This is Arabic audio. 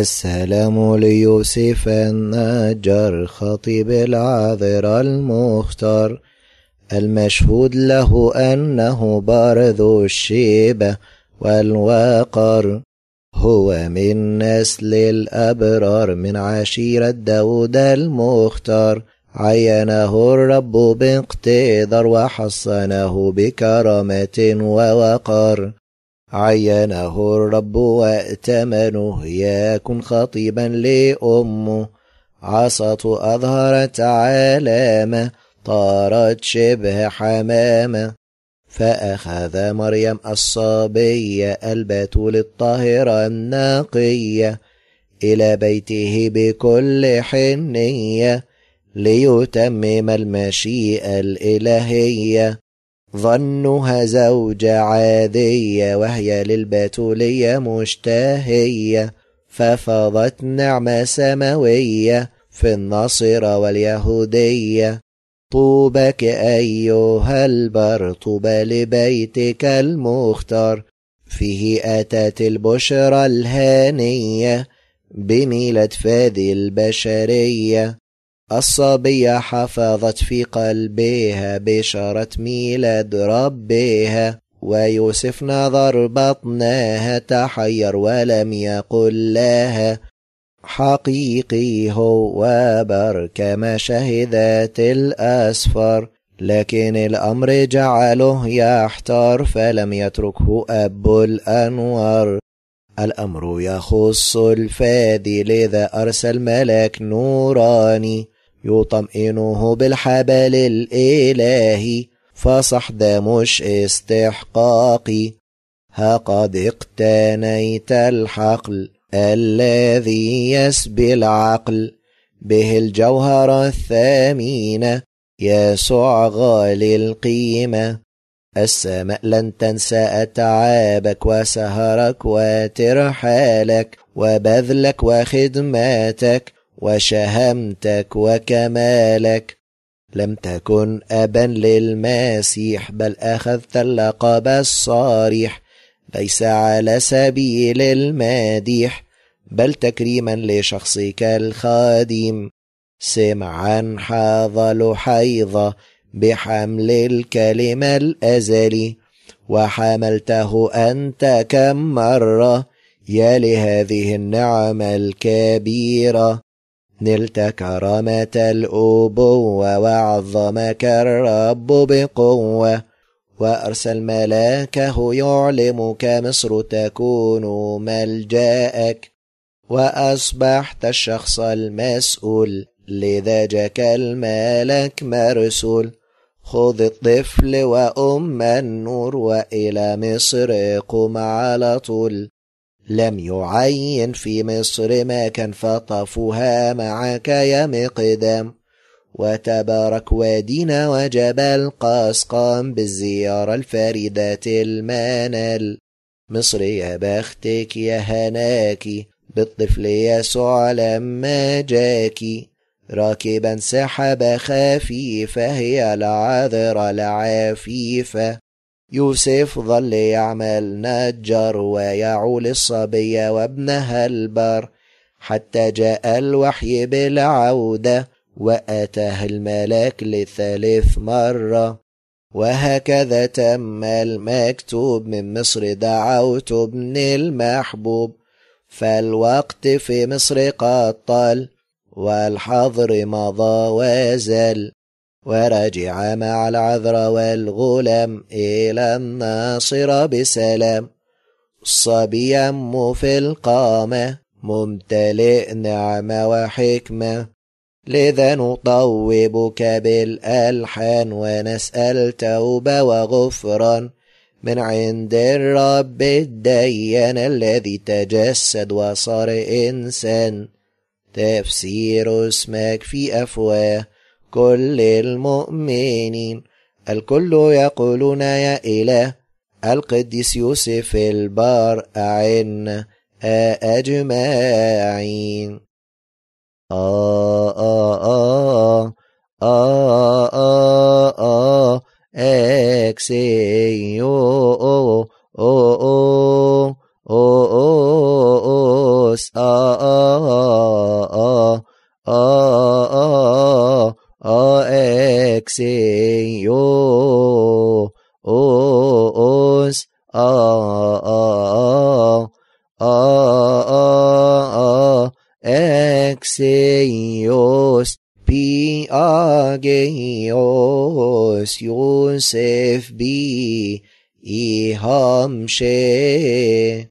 السلام ليوسف النجار خطيب العذر المختار المشهود له أنه برذ الشيبة والوقر هو من نسل الأبرار من عشيرة داود المختار عينه الرب باقتدار وحصنه بكرامة ووقار عينه الرب وأتمنه يكن خطيبا لأمه عصته أظهرت علامة طارت شبه حمامة فأخذ مريم الصبية البتول الطاهرة النقية إلى بيته بكل حنية ليتمم المشيئة الإلهية ظنها زوج عادية وهي للبتولية مشتهية ففاضت نعمة سماوية في النصر واليهودية طوبك أيها البر طوبى لبيتك المختار فيه أتت البشرى الهانية بميلة فادي البشرية الصبية حفظت في قلبها بشارة ميلاد ربها ويوسف نظر بطنها تحير ولم يقل لها حقيقي هو بر كما شهدت الأسفر لكن الأمر جعله يحتار فلم يتركه أب الأنوار الأمر يخص الفادي لذا أرسل ملك نوراني يطمئنه بالحبل الإلهي فصح ده مش استحقاقي ها قد اقتنيت الحقل الذي يسبي العقل به الجوهر الثمينة يسوع غالي القيمة السماء لن تنسى أتعابك وسهرك وترحالك وبذلك وخدماتك وشهامتك وكمالك لم تكن أبا للمسيح بل أخذت اللقب الصريح ليس على سبيل المديح بل تكريما لشخصك الخادم سمعا حاض لحيظة بحمل الكلمة الأزلي وحملته أنت كم مرة يا لهذه النعمة الكبيرة نلت كرامة الأبوة وعظمك الرب بقوة وأرسل ملاكه يعلمك مصر تكون ملجأك وأصبحت الشخص المسؤول لذا جاك الملك مرسول خذ الطفل وأم النور وإلى مصر قم على طول لم يعين في مصر كان فطفها معك يا مقدام وتبارك وادينا وجبل قسقام بالزيارة الفريدة المنال مصر يا بختك يا هناكي بالطفل يسوع لما جاكي راكبا سحب خفيفة هي العذرة العفيفة يوسف ظل يعمل نجار ويعول الصبي وابنها البر حتى جاء الوحي بالعودة وأتاه الملاك للثالث مرة وهكذا تم المكتوب من مصر دعوت ابن المحبوب فالوقت في مصر قد طال والحظر مضى وزل ورجع مع العذر والغلام إلى الناصرة بسلام الصبي في القامة ممتلئ نعمة وحكمة لذا نطوبك بالألحان ونسأل توبة وغفران من عند الرب الديان الذي تجسد وصار إنسان تفسير اسمك في أفواه كل المؤمنين الكل يقولون يا إله القديس يوسف البار أعنا أجمعين آه آه آه آه آه آه إكسي آه آه آه آه Yosef bi iham she.